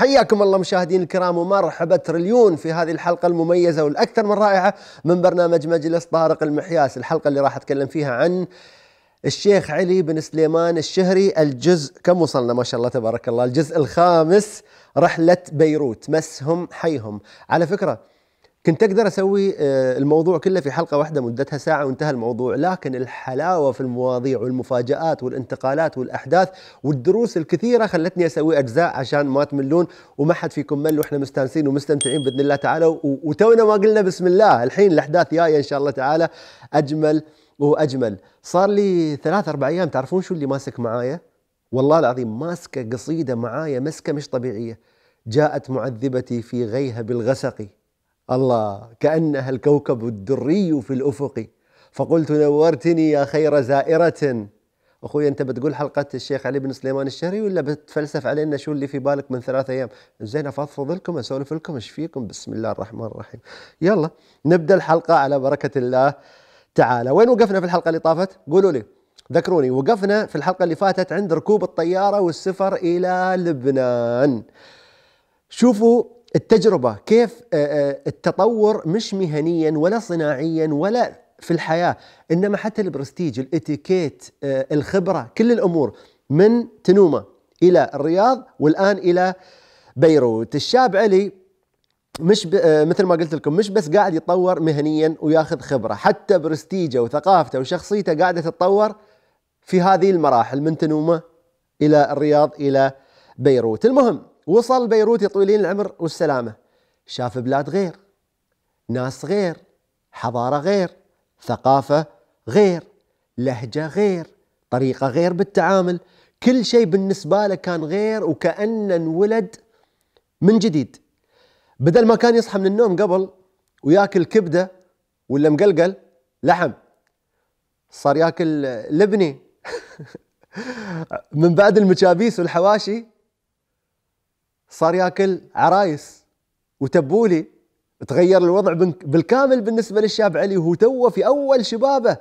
حياكم الله مشاهدين الكرام ومرحبا تريليون في هذه الحلقة المميزة والأكثر من رائعة من برنامج مجلس طارق المحياس الحلقة اللي راح أتكلم فيها عن الشيخ علي بن سليمان الشهري الجزء كم وصلنا ما شاء الله تبارك الله الجزء الخامس رحلة بيروت مسهم حيهم على فكرة كنت اقدر اسوي آه، الموضوع كله في حلقه واحده مدتها ساعه وانتهى الموضوع، لكن الحلاوه في المواضيع والمفاجات والانتقالات والاحداث والدروس الكثيره خلتني اسوي اجزاء عشان ما تملون وما حد فيكم مل واحنا مستانسين ومستمتعين باذن الله تعالى وتونا ما قلنا بسم الله، الحين الاحداث جايه ان شاء الله تعالى اجمل واجمل. صار لي ثلاث اربع ايام تعرفون شو اللي ماسك معايا؟ والله العظيم ماسكه قصيده معايا مسكه مش طبيعيه. جاءت معذبتي في غيها بالغسقي الله كأنها الكوكب الدري في الأفق فقلت نورتني يا خير زائرة أخوي أنت بتقول حلقة الشيخ علي بن سليمان الشهري ولا بتفلسف علينا شو اللي في بالك من ثلاثة أيام زين أفضفض لكم أسولف لكم إيش فيكم بسم الله الرحمن الرحيم يلا نبدأ الحلقة على بركة الله تعالى وين وقفنا في الحلقة اللي طافت قولوا لي ذكروني وقفنا في الحلقة اللي فاتت عند ركوب الطيارة والسفر إلى لبنان شوفوا التجربة كيف آه، آه، التطور مش مهنيا ولا صناعيا ولا في الحياة إنما حتى البرستيج الاتيكيت آه، الخبرة كل الأمور من تنومة إلى الرياض والآن إلى بيروت الشاب علي مش مثل ما قلت لكم مش بس قاعد يتطور مهنيا وياخذ خبره حتى برستيجه وثقافته وشخصيته قاعده تتطور في هذه المراحل من تنومه الى الرياض الى بيروت المهم وصل بيروت يا طويلين العمر والسلامة شاف بلاد غير ناس غير حضارة غير ثقافة غير لهجة غير طريقة غير بالتعامل كل شيء بالنسبة له كان غير وكأنه انولد من جديد بدل ما كان يصحى من النوم قبل وياكل كبدة ولا مقلقل لحم صار ياكل لبني من بعد المكابيس والحواشي صار ياكل عرايس وتبولي تغير الوضع بالكامل بالنسبة للشاب علي وهو توه في أول شبابه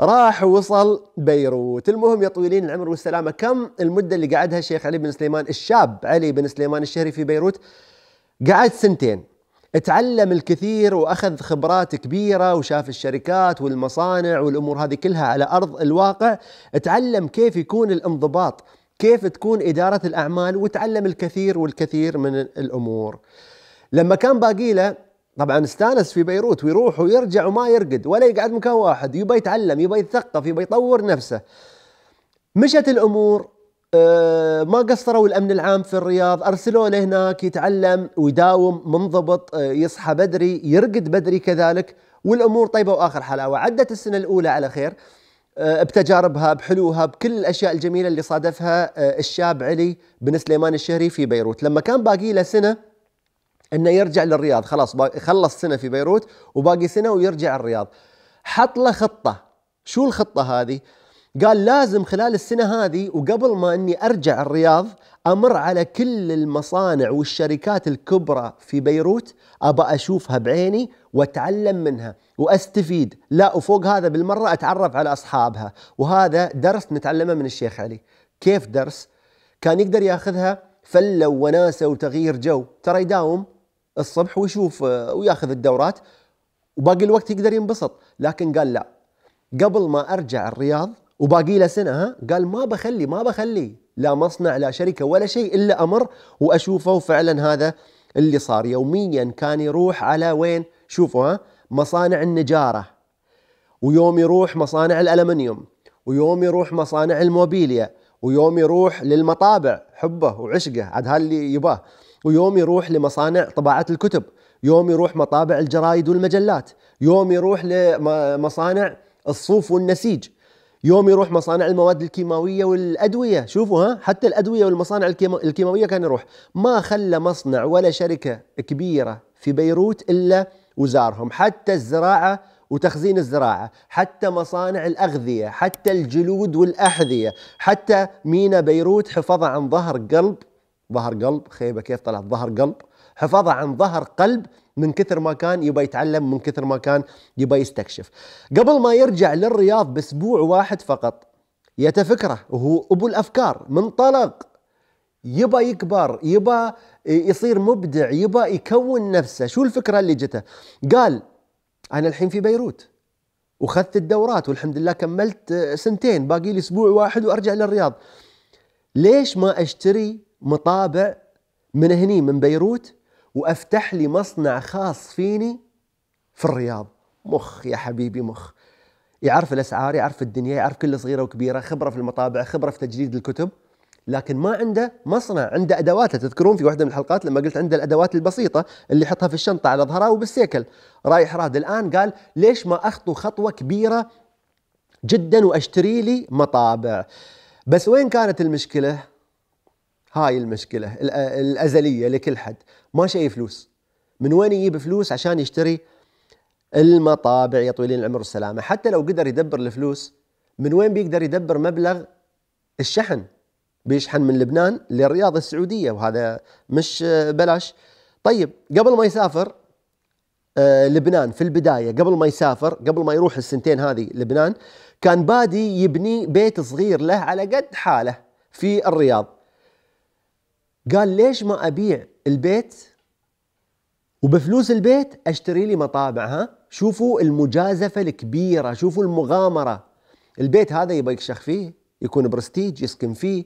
راح وصل بيروت المهم يا طويلين العمر والسلامة كم المدة اللي قعدها الشيخ علي بن سليمان الشاب علي بن سليمان الشهري في بيروت قعد سنتين تعلم الكثير واخذ خبرات كبيره وشاف الشركات والمصانع والامور هذه كلها على ارض الواقع تعلم كيف يكون الانضباط كيف تكون إدارة الأعمال وتعلم الكثير والكثير من الأمور لما كان باقي له طبعا استانس في بيروت ويروح ويرجع وما يرقد ولا يقعد مكان واحد يبى يتعلم يبى يتثقف يبى يطور نفسه مشت الأمور آه، ما قصروا الامن العام في الرياض أرسلوا له هناك يتعلم ويداوم منضبط آه، يصحى بدري يرقد بدري كذلك والامور طيبه واخر حلاوه عدت السنه الاولى على خير أه، بتجاربها بحلوها بكل الاشياء الجميله اللي صادفها أه، الشاب علي بن سليمان الشهري في بيروت لما كان باقي له سنه انه يرجع للرياض خلاص خلص سنه في بيروت وباقي سنه ويرجع الرياض حط له خطه شو الخطه هذه قال لازم خلال السنه هذه وقبل ما اني ارجع الرياض امر على كل المصانع والشركات الكبرى في بيروت ابى اشوفها بعيني واتعلم منها واستفيد لا وفوق هذا بالمره اتعرف على اصحابها وهذا درس نتعلمه من الشيخ علي كيف درس كان يقدر ياخذها فله وناسه وتغيير جو ترى يداوم الصبح ويشوف وياخذ الدورات وباقي الوقت يقدر ينبسط لكن قال لا قبل ما ارجع الرياض وباقي له سنه ها قال ما بخلي ما بخلي لا مصنع لا شركه ولا شيء الا امر واشوفه وفعلا هذا اللي صار يوميا كان يروح على وين شوفوا ها مصانع النجاره ويوم يروح مصانع الالمنيوم ويوم يروح مصانع الموبيليا ويوم يروح للمطابع حبه وعشقه عاد هذا اللي يباه ويوم يروح لمصانع طباعه الكتب يوم يروح مطابع الجرايد والمجلات يوم يروح لمصانع الصوف والنسيج يوم يروح مصانع المواد الكيماويه والادويه شوفوا ها حتى الادويه والمصانع الكيماويه كان يروح ما خلى مصنع ولا شركه كبيره في بيروت الا وزارهم حتى الزراعه وتخزين الزراعه حتى مصانع الاغذيه حتى الجلود والاحذيه حتى مينا بيروت حفظها عن ظهر قلب ظهر قلب خيبه كيف طلعت ظهر قلب حفظها عن ظهر قلب من كثر ما كان يبى يتعلم من كثر ما كان يبى يستكشف قبل ما يرجع للرياض باسبوع واحد فقط يتفكره وهو ابو الافكار منطلق يبى يكبر يبى يصير مبدع يبى يكون نفسه شو الفكره اللي جته قال انا الحين في بيروت وخذت الدورات والحمد لله كملت سنتين باقي لي اسبوع واحد وارجع للرياض ليش ما اشتري مطابع من هني من بيروت وافتح لي مصنع خاص فيني في الرياض مخ يا حبيبي مخ يعرف الاسعار يعرف الدنيا يعرف كل صغيره وكبيره خبره في المطابع خبره في تجديد الكتب لكن ما عنده مصنع عنده ادواته تذكرون في واحده من الحلقات لما قلت عنده الادوات البسيطه اللي يحطها في الشنطه على ظهره وبالسيكل رايح راد الان قال ليش ما اخطو خطوه كبيره جدا واشتري لي مطابع بس وين كانت المشكله هاي المشكلة الأزلية لكل حد ما شيء فلوس من وين يجيب فلوس عشان يشتري المطابع يا طويلين العمر والسلامة حتى لو قدر يدبر الفلوس من وين بيقدر يدبر مبلغ الشحن بيشحن من لبنان للرياض السعودية وهذا مش بلاش طيب قبل ما يسافر آه، لبنان في البداية قبل ما يسافر قبل ما يروح السنتين هذه لبنان كان بادي يبني بيت صغير له على قد حاله في الرياض قال ليش ما ابيع البيت وبفلوس البيت اشتري لي مطابع ها شوفوا المجازفه الكبيره شوفوا المغامره البيت هذا يبغى يكشخ فيه يكون برستيج يسكن فيه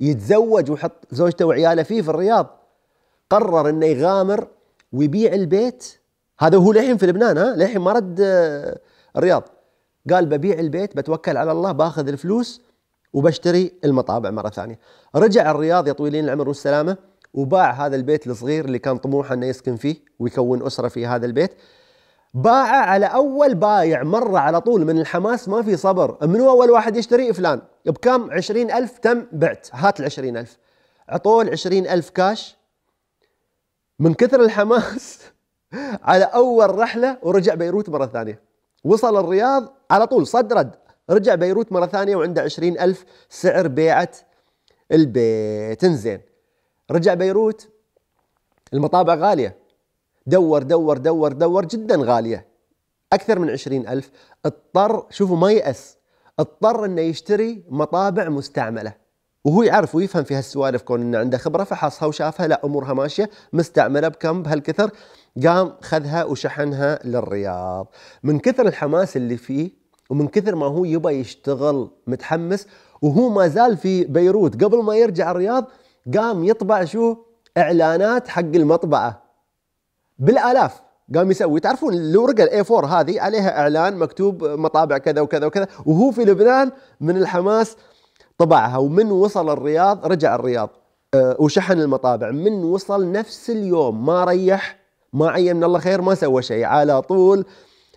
يتزوج ويحط زوجته وعياله فيه في الرياض قرر انه يغامر ويبيع البيت هذا هو للحين في لبنان ها للحين ما رد آه، الرياض قال ببيع البيت بتوكل على الله باخذ الفلوس وبشتري المطابع مره ثانيه. رجع الرياض يا طويلين العمر والسلامه وباع هذا البيت الصغير اللي كان طموحه انه يسكن فيه ويكون اسره في هذا البيت. باعه على اول بايع مره على طول من الحماس ما في صبر، من اول واحد يشتري فلان، بكم؟ عشرين ألف تم بعت، هات العشرين ألف عطوه العشرين ألف كاش من كثر الحماس على اول رحله ورجع بيروت مره ثانيه. وصل الرياض على طول صد رد رجع بيروت مرة ثانية وعنده عشرين ألف سعر بيعة البيت انزين رجع بيروت المطابع غالية دور دور دور دور جدا غالية أكثر من عشرين ألف اضطر شوفوا ما يأس اضطر أنه يشتري مطابع مستعملة وهو يعرف ويفهم في هالسوالف كون انه عنده خبره فحصها وشافها لا امورها ماشيه مستعمله بكم بهالكثر قام خذها وشحنها للرياض من كثر الحماس اللي فيه ومن كثر ما هو يبى يشتغل متحمس وهو ما زال في بيروت قبل ما يرجع الرياض قام يطبع شو اعلانات حق المطبعه بالالاف قام يسوي تعرفون الورقه الاي 4 هذه عليها اعلان مكتوب مطابع كذا وكذا وكذا وهو في لبنان من الحماس طبعها ومن وصل الرياض رجع الرياض آه، وشحن المطابع من وصل نفس اليوم ما ريح ما عين من الله خير ما سوى شيء على طول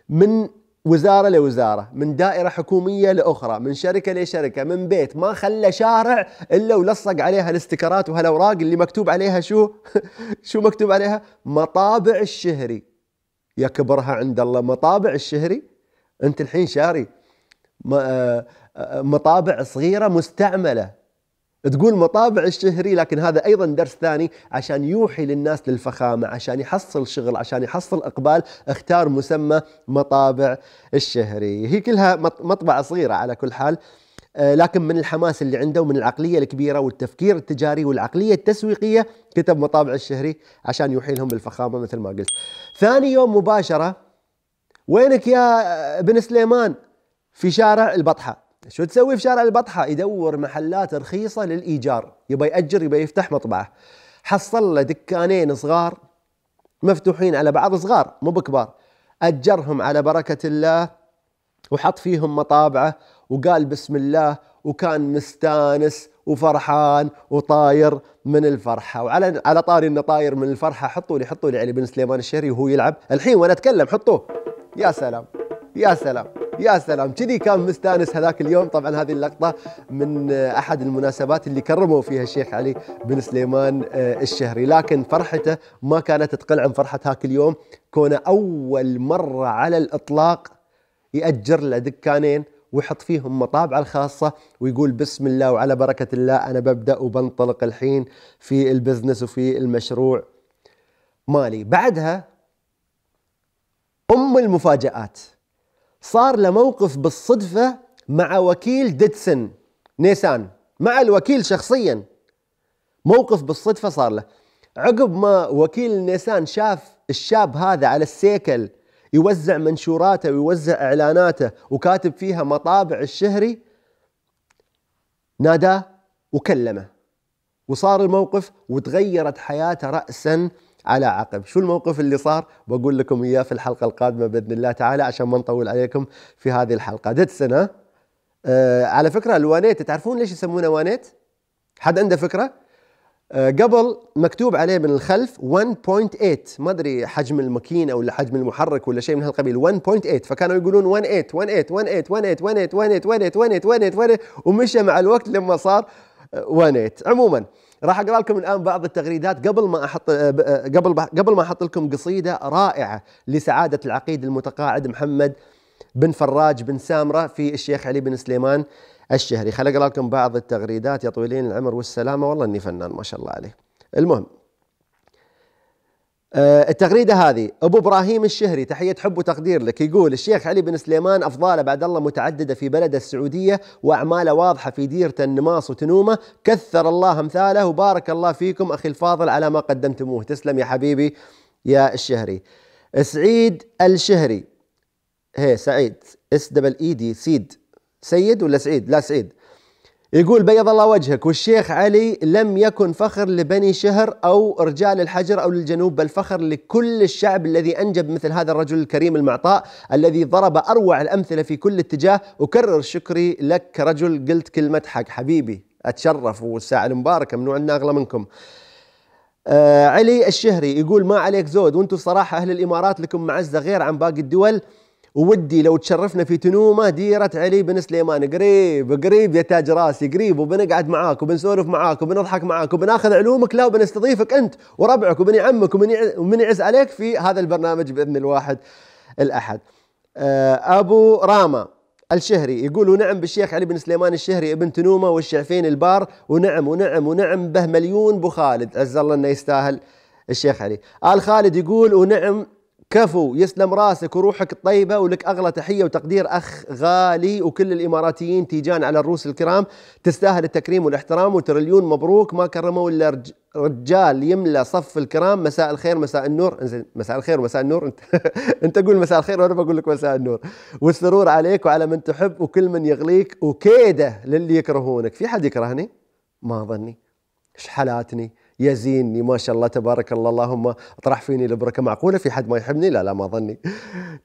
من وزاره لوزاره، من دائره حكوميه لاخرى، من شركه لشركه، من بيت، ما خلى شارع الا ولصق عليها الاستيكرات وهالاوراق اللي مكتوب عليها شو؟ شو مكتوب عليها؟ مطابع الشهري. يا كبرها عند الله مطابع الشهري؟ انت الحين شاري آه، آه، مطابع صغيره مستعمله تقول مطابع الشهري لكن هذا ايضا درس ثاني عشان يوحي للناس للفخامه عشان يحصل شغل عشان يحصل اقبال اختار مسمى مطابع الشهري هي كلها مطبعه صغيره على كل حال آه، لكن من الحماس اللي عنده ومن العقليه الكبيره والتفكير التجاري والعقليه التسويقيه كتب مطابع الشهري عشان يوحي لهم بالفخامه مثل ما قلت. ثاني يوم مباشره وينك يا بن سليمان؟ في شارع البطحه شو تسوي في شارع البطحة يدور محلات رخيصة للإيجار يبى يأجر يبى يفتح مطبعه حصل له دكانين صغار مفتوحين على بعض صغار مو بكبار أجرهم على بركة الله وحط فيهم مطابعه وقال بسم الله وكان مستانس وفرحان وطاير من الفرحه وعلى على طاري انه طاير من الفرحه حطوا لي حطوا لي علي بن سليمان الشهري وهو يلعب الحين وانا اتكلم حطوه يا سلام يا سلام يا سلام كذي كان مستانس هذاك اليوم طبعا هذه اللقطه من احد المناسبات اللي كرموا فيها الشيخ علي بن سليمان آه، الشهري لكن فرحته ما كانت تقل عن فرحه هاك اليوم كونه اول مره على الاطلاق ياجر له دكانين ويحط فيهم مطابعه الخاصه ويقول بسم الله وعلى بركه الله انا ببدا وبنطلق الحين في البزنس وفي المشروع مالي بعدها ام المفاجات صار له موقف بالصدفة مع وكيل ديدسن نيسان مع الوكيل شخصيا موقف بالصدفة صار له عقب ما وكيل نيسان شاف الشاب هذا على السيكل يوزع منشوراته ويوزع إعلاناته وكاتب فيها مطابع الشهري ناداه وكلمه وصار الموقف وتغيرت حياته رأسا على عقب شو الموقف اللي صار بقول لكم إياه في الحلقة القادمة بإذن الله تعالى عشان ما نطول عليكم في هذه الحلقة ديت سنة آه على فكرة الوانيت تعرفون ليش يسمونه وانيت حد عنده فكرة آه قبل مكتوب عليه من الخلف 1.8 ما ادري حجم الماكينه ولا حجم المحرك ولا شيء من هالقبيل 1.8 فكانوا يقولون 1.8 1.8 1.8 1.8 1.8 1.8 1.8 ومشى مع الوقت لما صار 1.8 عموما راح اقرا لكم الان بعض التغريدات قبل ما احط آه، آه، قبل قبل ما احط لكم قصيده رائعه لسعاده العقيد المتقاعد محمد بن فراج بن سامره في الشيخ علي بن سليمان الشهري، خل اقرا لكم بعض التغريدات يا طويلين العمر والسلامه والله اني فنان ما شاء الله عليه. المهم آه، التغريده هذه ابو ابراهيم الشهري تحيه حب وتقدير لك يقول الشيخ علي بن سليمان افضاله بعد الله متعدده في بلده السعوديه واعماله واضحه في ديرته النماص وتنومه كثر الله امثاله وبارك الله فيكم اخي الفاضل على ما قدمتموه تسلم يا حبيبي يا الشهري سعيد الشهري هي سعيد اس دبل اي دي سيد سيد ولا سعيد لا سعيد يقول بيض الله وجهك والشيخ علي لم يكن فخر لبني شهر أو رجال الحجر أو للجنوب بل فخر لكل الشعب الذي أنجب مثل هذا الرجل الكريم المعطاء الذي ضرب أروع الأمثلة في كل اتجاه أكرر شكري لك رجل قلت كلمة حق حبيبي أتشرف والساعة المباركة من عندنا أغلى منكم آه علي الشهري يقول ما عليك زود وانتم صراحة أهل الإمارات لكم معزة غير عن باقي الدول ودي لو تشرفنا في تنومه ديره علي بن سليمان قريب قريب يا تاج راسي قريب وبنقعد معاك وبنسولف معاك وبنضحك معاك وبناخذ علومك لا وبنستضيفك انت وربعك وبني عمك يعز عليك في هذا البرنامج باذن الواحد الاحد. آه، ابو راما الشهري يقول ونعم بالشيخ علي بن سليمان الشهري ابن تنومه والشعفين البار ونعم ونعم ونعم به مليون بو خالد عز الله انه يستاهل الشيخ علي. ال خالد يقول ونعم كفو يسلم راسك وروحك الطيبة ولك أغلى تحية وتقدير أخ غالي وكل الإماراتيين تيجان على الروس الكرام تستاهل التكريم والاحترام وتريليون مبروك ما كرموا إلا رجال يملى صف الكرام مساء الخير مساء النور انزين مساء الخير ومساء النور انت انت قول مساء الخير وانا بقول لك مساء النور والسرور عليك وعلى من تحب وكل من يغليك وكيده للي يكرهونك في حد يكرهني ما ظني شحلاتني يزيني ما شاء الله تبارك الله اللهم اطرح فيني البركه معقوله في حد ما يحبني لا لا ما ظني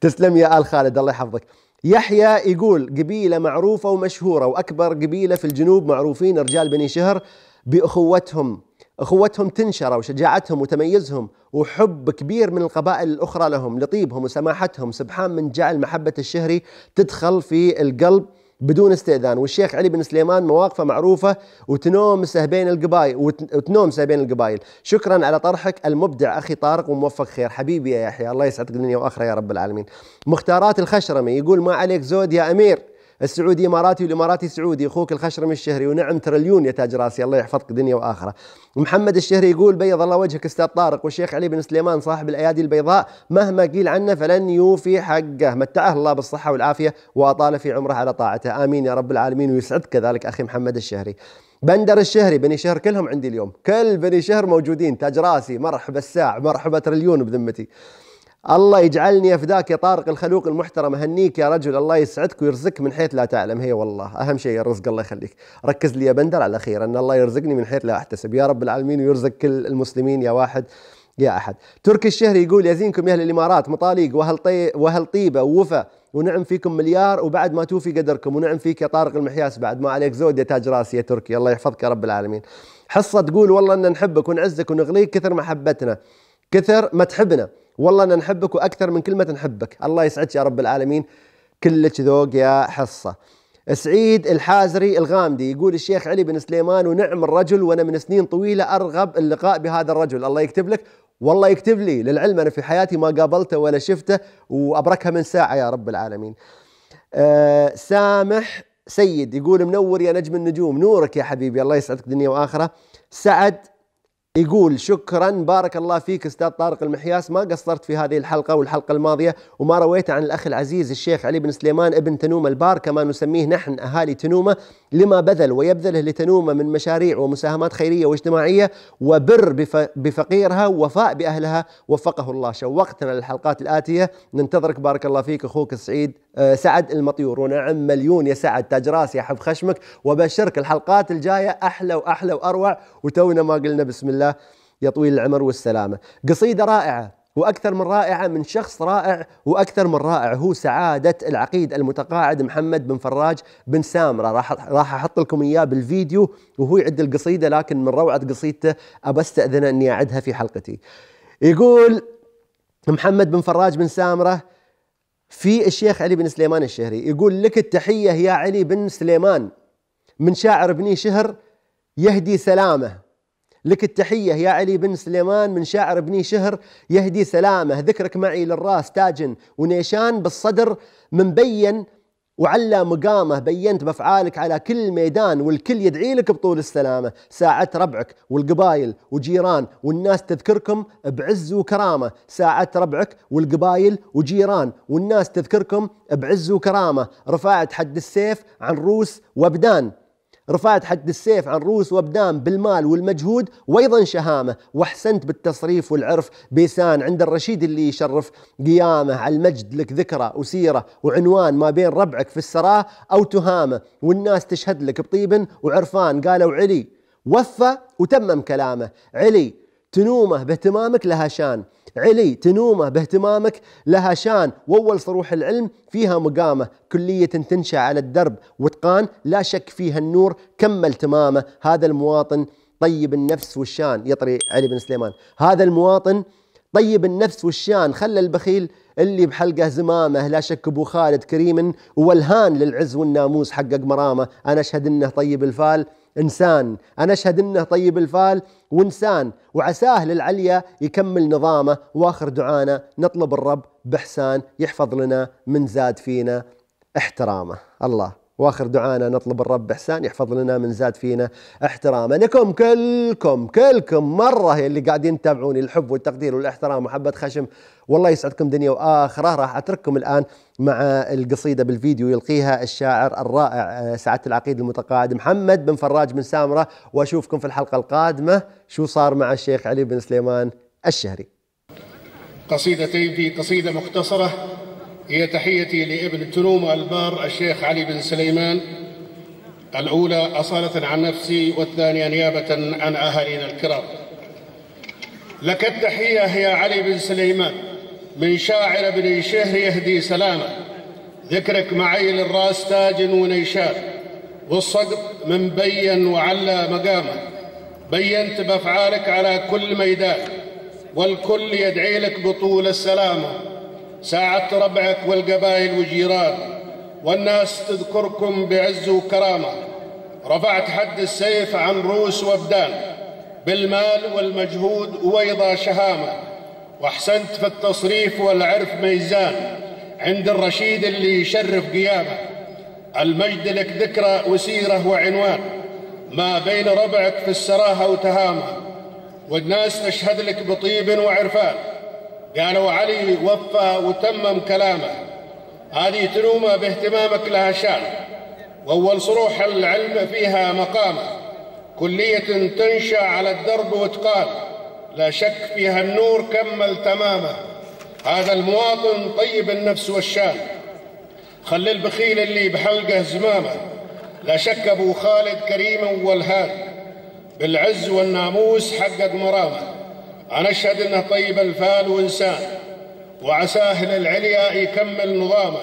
تسلم يا ال خالد الله يحفظك يحيى يقول قبيله معروفه ومشهوره واكبر قبيله في الجنوب معروفين رجال بني شهر باخوتهم اخوتهم تنشر وشجاعتهم وتميزهم وحب كبير من القبائل الاخرى لهم لطيبهم وسماحتهم سبحان من جعل محبه الشهري تدخل في القلب بدون استئذان والشيخ علي بن سليمان مواقفه معروفه وتنومسه بين القبايل وتنومسه بين القبايل شكرا على طرحك المبدع اخي طارق وموفق خير حبيبي يا يحيى الله يسعدك دنيا واخره يا رب العالمين مختارات الخشرمي يقول ما عليك زود يا امير السعودي اماراتي والاماراتي سعودي اخوك الخشرم الشهري ونعم تريليون يا تاج راسي الله يحفظك دنيا واخره محمد الشهري يقول بيض الله وجهك استاذ طارق والشيخ علي بن سليمان صاحب الايادي البيضاء مهما قيل عنه فلن يوفي حقه متعه الله بالصحه والعافيه واطال في عمره على طاعته امين يا رب العالمين ويسعدك كذلك اخي محمد الشهري بندر الشهري بني شهر كلهم عندي اليوم كل بني شهر موجودين تاج راسي مرحبا الساع مرحبا تريليون بذمتي الله يجعلني افداك يا طارق الخلوق المحترم اهنيك يا رجل الله يسعدك ويرزقك من حيث لا تعلم هي والله اهم شيء الرزق الله يخليك ركز لي يا بندر على خير ان الله يرزقني من حيث لا احتسب يا رب العالمين ويرزق كل المسلمين يا واحد يا احد تركي الشهري يقول يزينكم يا اهل الامارات مطاليق واهل طي... واهل طيبه ووفا ونعم فيكم مليار وبعد ما توفي قدركم ونعم فيك يا طارق المحياس بعد ما عليك زود يا تاج راسي يا تركي الله يحفظك يا رب العالمين حصه تقول والله ان نحبك ونعزك ونغليك كثر محبتنا كثر ما تحبنا والله انا نحبك واكثر من كلمه نحبك الله يسعدك يا رب العالمين كلك ذوق يا حصه سعيد الحازري الغامدي يقول الشيخ علي بن سليمان ونعم الرجل وانا من سنين طويله ارغب اللقاء بهذا الرجل الله يكتب لك والله يكتب لي للعلم انا في حياتي ما قابلته ولا شفته وابركها من ساعه يا رب العالمين أه سامح سيد يقول منور يا نجم النجوم نورك يا حبيبي الله يسعدك دنيا واخره سعد يقول شكرا بارك الله فيك استاذ طارق المحياس ما قصرت في هذه الحلقه والحلقه الماضيه وما رويت عن الاخ العزيز الشيخ علي بن سليمان ابن تنومه البار كما نسميه نحن اهالي تنومه لما بذل ويبذله لتنومه من مشاريع ومساهمات خيريه واجتماعيه وبر بفقيرها ووفاء باهلها وفقه الله شوقتنا للحلقات الاتيه ننتظرك بارك الله فيك اخوك سعيد آه، سعد المطيور ونعم مليون يا سعد تاج راس يا حب خشمك وبشرك الحلقات الجايه احلى واحلى واروع وتونا ما قلنا بسم الله الله يا طويل العمر والسلامة قصيدة رائعة وأكثر من رائعة من شخص رائع وأكثر من رائع هو سعادة العقيد المتقاعد محمد بن فراج بن سامرة راح راح أحط لكم إياه بالفيديو وهو يعد القصيدة لكن من روعة قصيدته أبى استأذنه أني أعدها في حلقتي يقول محمد بن فراج بن سامرة في الشيخ علي بن سليمان الشهري يقول لك التحية يا علي بن سليمان من شاعر بني شهر يهدي سلامه لك التحية يا علي بن سليمان من شاعر بني شهر يهدي سلامه ذكرك معي للراس تاجن ونيشان بالصدر من بين وعلى مقامه بينت بافعالك على كل ميدان والكل يدعي لك بطول السلامه، ساعة ربعك والقبايل وجيران والناس تذكركم بعز وكرامه، ساعة ربعك والقبايل وجيران والناس تذكركم بعز وكرامه، رفعت حد السيف عن روس وابدان. رفعت حد السيف عن رؤوس وابدان بالمال والمجهود وايضا شهامه واحسنت بالتصريف والعرف بيسان عند الرشيد اللي يشرف قيامه على المجد لك ذكرى وسيره وعنوان ما بين ربعك في السراه او تهامه والناس تشهد لك بطيب وعرفان قالوا علي وفى وتمم كلامه علي تنومه باهتمامك لها شان علي تنومه باهتمامك لها شان واول صروح العلم فيها مقامه كليه تنشا على الدرب وتقان لا شك فيها النور كمل تمامه هذا المواطن طيب النفس والشان يطري علي بن سليمان هذا المواطن طيب النفس والشان خلى البخيل اللي بحلقه زمامه لا شك ابو خالد كريم والهان للعز والناموس حقق مرامه انا اشهد انه طيب الفال انسان انا اشهد انه طيب الفال وانسان وعساه للعليا يكمل نظامه واخر دعانا نطلب الرب باحسان يحفظ لنا من زاد فينا احترامه الله واخر دعانا نطلب الرب احسان يحفظ لنا من زاد فينا احتراما لكم كلكم كلكم مره اللي قاعدين تتابعوني الحب والتقدير والاحترام وحبه خشم والله يسعدكم دنيا واخره راح اترككم الان مع القصيده بالفيديو يلقيها الشاعر الرائع آه، سعاده العقيد المتقاعد محمد بن فراج بن سامره واشوفكم في الحلقه القادمه شو صار مع الشيخ علي بن سليمان الشهري قصيدتين في قصيده مختصره هي تحيتي لابن تنوم البار الشيخ علي بن سليمان الأولى أصالة عن نفسي والثانية نيابة عن أهالينا الكرام لك التحية يا علي بن سليمان من شاعر بن شهر يهدي سلامه ذكرك معي للراس تاج ونيشان والصقر من بين وعلى مقامه بينت بأفعالك على كل ميدان والكل يدعي لك بطول السلامه ساعة ربعك والقبائل وجيران والناس تذكركم بعز وكرامة رفعت حد السيف عن رؤوس وابدان بالمال والمجهود وأيضا شهامة وأحسنت في التصريف والعرف ميزان عند الرشيد اللي يشرف قيامه المجد لك ذكرى وسيرة وعنوان ما بين ربعك في السراهة وتهامة والناس تشهد لك بطيب وعرفان قالوا علي وفى وتمم كلامه هذه تنومة باهتمامك لها شان وأول صروح العلم فيها مقامه كلية تنشأ على الدرب وتقال لا شك فيها النور كمل تمامه هذا المواطن طيب النفس والشان خلي البخيل اللي بحلقه زمامه لا شك أبو خالد كريم والهاد بالعز والناموس حقق مرامه أنا أشهد أنه طيب الفال وإنسان وعساه للعليا يكمل نظامه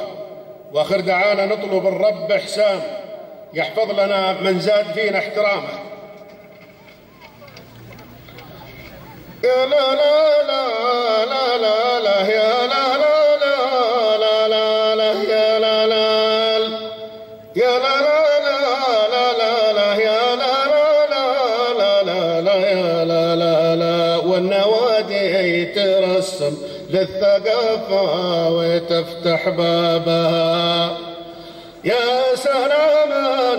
وآخر دعانا نطلب الرب إحسان يحفظ لنا من زاد فينا احترامه يا لا لا لا لا لا لا يا لا لا السم للثقافة وتفتح بابها يا سلام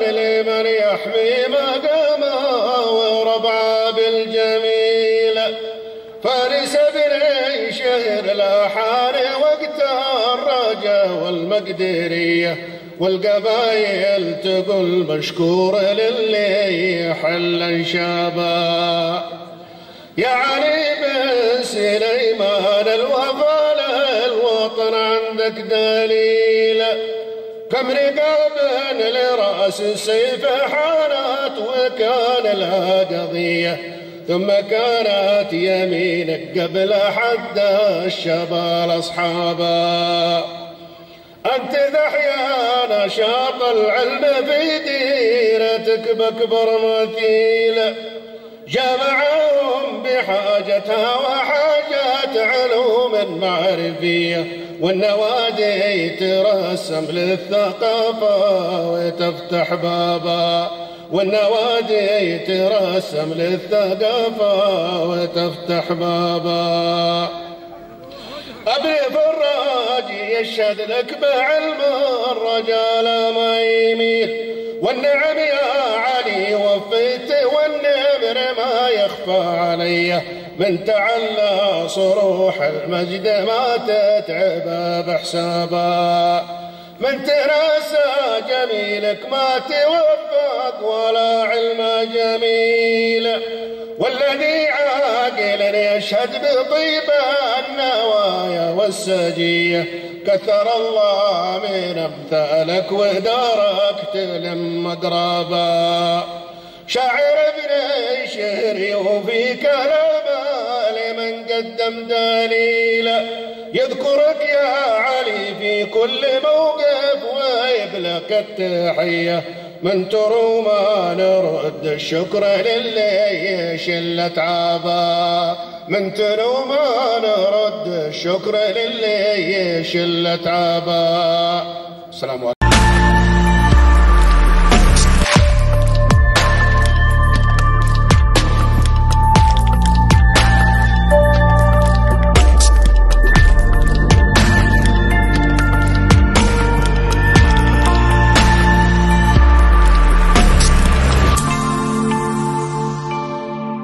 لمن يحمي مقامها وربع بالجميل فارس بن شهر الأحار وقتها الرجا والمقدرية والقبايل تقول مشكور للي حل شابا يا علي سليمان الوفا له الوطن عندك دليل كم رقاب لراس السيف حانت وكان لها قضية ثم كانت يمينك قبل حد الشبال أصحابا أنت ذحيان شاط العلم في ديرتك بكبر مثيله جمعهم بحاجتها وحاجات علوم معرفية والنوادي ترسم للثقافة وتفتح بابا والنوادي ترسم للثقافة وتفتح بابا أبري فراجي يشهد لك بعلم الرجال ما يميل والنعم يا علي وفيت والنعم ما يخفى علي من تعلى صروح المجد ما تتعب بحسابا من تناسى جميلك ما توفق ولا علم جميل والذي عاقل يشهد بطيب النوايا والسجيه كثر الله من امثالك ودارك تلم مدرابا شاعر ابن الشهر وفي كلامه لمن قدم دليلا يذكرك يا علي في كل موقف ويبلغ التحيه من ترو ما نرد الشكر للي يشل عابا من ترو ما نرد الشكر للي يشل عابا السلام عليكم